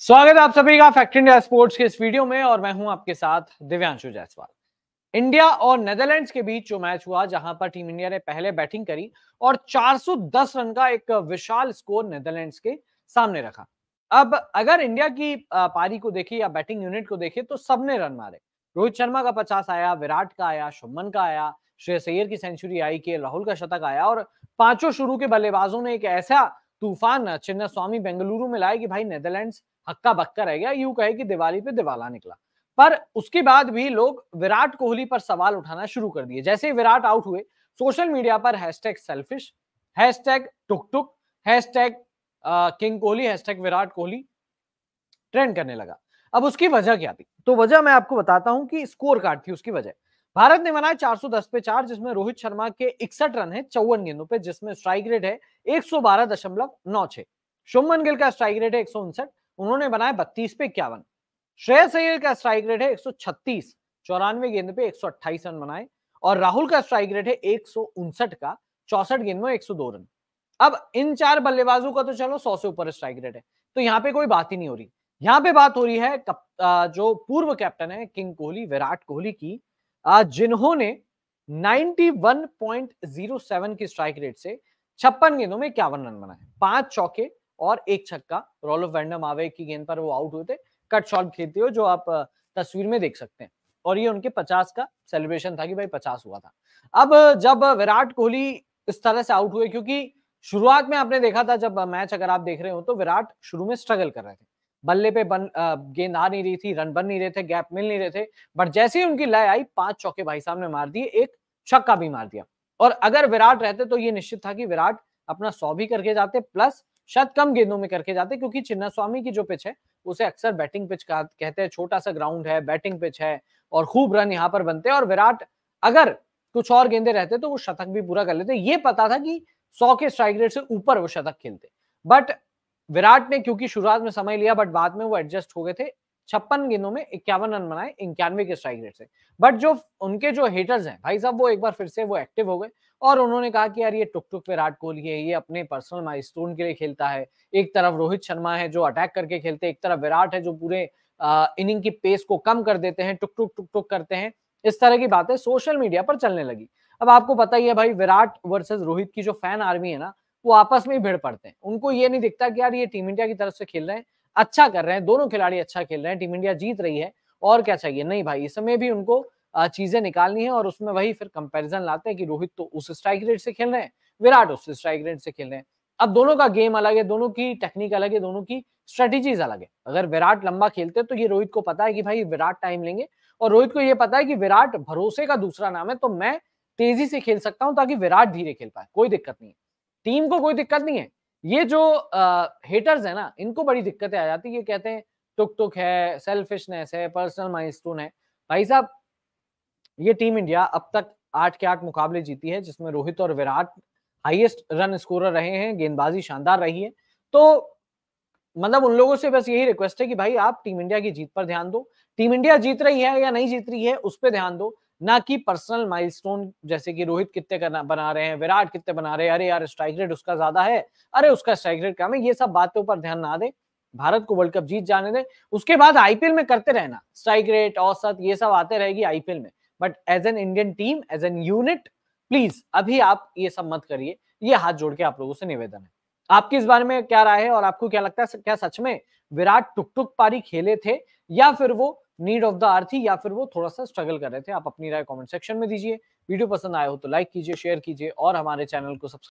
स्वागत है आप सभी का फैक्ट्री इंडिया स्पोर्ट्स के इस वीडियो में और मैं हूं आपके साथ दिव्यांशु जायसवाल इंडिया और नेदरलैंड्स के बीच जो मैच हुआ जहां पर टीम इंडिया ने पहले बैटिंग करी और 410 रन का एक विशाल स्कोर नेदरलैंड्स के सामने रखा अब अगर इंडिया की पारी को देखिए या बैटिंग यूनिट को देखे तो सबने रन मारे रोहित शर्मा का पचास आया विराट का आया शुभमन का आया श्रेय सैयर की सेंचुरी आई के राहुल का शतक आया और पांचों शुरू के बल्लेबाजों ने एक ऐसा तूफान चिन्ना स्वामी बेंगलुरु में लाए कि भाई नेदरलैंड्स हक्का बक्का रह गया यूं कहे कि दिवाली पे दिवाला निकला पर उसके बाद भी लोग विराट कोहली पर सवाल उठाना शुरू कर दिए जैसे विराट आउट हुए सोशल मीडिया पर हैशटैग सेल्फिश हैशटैग टुक टुक hashtag king Kohli hashtag Virat Kohli trend करने लगा अब उसकी वजह क्या थी तो वजह मैं आपको बताता हूं कि स्कोर कार्ड थी उसकी वजह भारत ने बनाया 410 पे चार जिसमें रोहित शर्मा के इकसठ रन है चौवन गेंदों पे जिसमें स्ट्राइक रेट है एक शुभमन गिल का स्ट्राइक रेट है एक उन्होंने बनाया बत्तीस पे इक्यावन श्रेय अय्यर का स्ट्राइक रेट है एक सौ छत्तीस चौरानवे गेंद पे अट्ठाईस रन बनाए और राहुल का स्ट्राइक रेट है एक सौ उनसठ का चौसठ गेंद में एक सौ दो रन अब इन चार बल्लेबाजों का तो चलो सौ से ऊपर स्ट्राइक रेट है तो यहाँ पे कोई बात ही नहीं हो रही यहाँ पे बात हो रही है जो पूर्व कैप्टन है किंग कोहली विराट कोहली की जिन्होंने 91.07 की स्ट्राइक रेट से छप्पन गेंदों में इक्यावन रन बनाए पांच चौके और एक छक्का रोल ऑफ वैंडम आवे की गेंद पर वो आउट हुए थे कट शॉट खेलते हो जो आप तस्वीर में देख सकते हैं और ये उनके 50 का सेलिब्रेशन था कि भाई 50 हुआ था अब जब विराट कोहली इस तरह से आउट हुए क्योंकि शुरुआत में आपने देखा था जब मैच अगर आप देख रहे हो तो विराट शुरू में स्ट्रगल कर रहे थे बल्ले पे बन गेंद आ नहीं रही थी रन बन नहीं रहे थे गैप मिल नहीं रहे थे बट जैसे ही उनकी लय आई पांच चौके भाई साहब ने मार दिए एक छक्का भी मार दिया और अगर विराट रहते तो ये निश्चित था कि विराट अपना सौ भी करके जाते प्लस शत कम गेंदों में करके जाते क्योंकि चिन्ना स्वामी की जो पिच है उसे अक्सर बैटिंग पिच का कहते हैं छोटा सा ग्राउंड है बैटिंग पिच है और खूब रन यहाँ पर बनते हैं और विराट अगर कुछ और गेंदे रहते तो वो शतक भी पूरा कर लेते ये पता था कि सौ के स्ट्राइक रेट से ऊपर वो शतक खेलते बट विराट ने क्योंकि शुरुआत में समय लिया बट बाद में वो एडजस्ट हो गए थे छप्पन गेंदों में इक्यावन रन बनाए इक्यानवे के स्ट्राइक रेट से बट जो उनके जो हेटर्स हैं भाई साहब वो एक बार फिर से वो एक्टिव हो गए और उन्होंने कहा कि यार ये टुक टुक विराट कोहली है ये अपने पर्सनल माइलस्टोन के लिए खेलता है एक तरफ रोहित शर्मा है जो अटैक करके खेलते हैं एक तरफ विराट है जो पूरे इनिंग की पेस को कम कर देते हैं टुक टुक टुक टुक करते हैं इस तरह की बातें सोशल मीडिया पर चलने लगी अब आपको पता ही है भाई विराट वर्सेस रोहित की जो फैन आर्मी है ना वो आपस में ही भिड़ पड़ते हैं उनको ये नहीं दिखता कि यार ये टीम इंडिया की तरफ से खेल रहे हैं अच्छा कर रहे हैं दोनों खिलाड़ी अच्छा खेल रहे हैं टीम इंडिया जीत रही है और क्या चाहिए नहीं भाई इस समय भी उनको चीजें निकालनी है और उसमें वही फिर कंपेरिजन लाते हैं कि रोहित तो उस स्ट्राइक रेट से खेल रहे हैं विराट उस स्ट्राइक रेट से खेल रहे हैं अब दोनों का गेम अलग है दोनों की टेक्निक अलग है दोनों की स्ट्रेटेजीज अलग है अगर विराट लंबा खेलते हैं तो ये रोहित को पता है कि भाई विराट टाइम लेंगे और रोहित को ये पता है कि विराट भरोसे का दूसरा नाम है तो मैं तेजी से खेल सकता हूं ताकि विराट धीरे खेल पाए कोई दिक्कत नहीं है टीम को कोई दिक्कत नहीं है ये जो आ, हेटर्स है ना इनको बड़ी दिक्कतें आ जाती है ये कहते हैं टुक टुक है सेल्फिशनेस है पर्सनल माइलस्टोन है भाई साहब ये टीम इंडिया अब तक आठ के आठ मुकाबले जीती है जिसमें रोहित और विराट हाईएस्ट रन स्कोरर रहे हैं गेंदबाजी शानदार रही है तो मतलब उन लोगों से बस यही रिक्वेस्ट है कि भाई आप टीम इंडिया की जीत पर ध्यान दो टीम इंडिया जीत रही है या नहीं जीत रही है उस पर ध्यान दो ना कि पर्सनल माइलस्टोन जैसे कि रोहित कितने करना बना रहे हैं विराट कितने बना रहे हैं अरे यार स्ट्राइक रेट उसका ज्यादा है अरे उसका स्ट्राइक रेट कम है ये सब बातों पर ध्यान ना दें भारत को वर्ल्ड कप जीत जाने दें उसके बाद आईपीएल में करते रहना स्ट्राइक रेट औसत ये सब आते रहेगी आईपीएल में but as an Indian team as an unit please अभी आप ये सब मत करिए ये हाथ जोड़ के आप लोगों से निवेदन है आपके इस बारे में क्या राय है और आपको क्या लगता है क्या सच में विराट टुक टुक पारी खेले थे या फिर वो नीड ऑफ द आर थी या फिर वो थोड़ा सा स्ट्रगल कर रहे थे आप अपनी राय कमेंट सेक्शन में दीजिए वीडियो पसंद आया हो तो लाइक कीजिए शेयर कीजिए और हमारे चैनल को सब्सक्राइब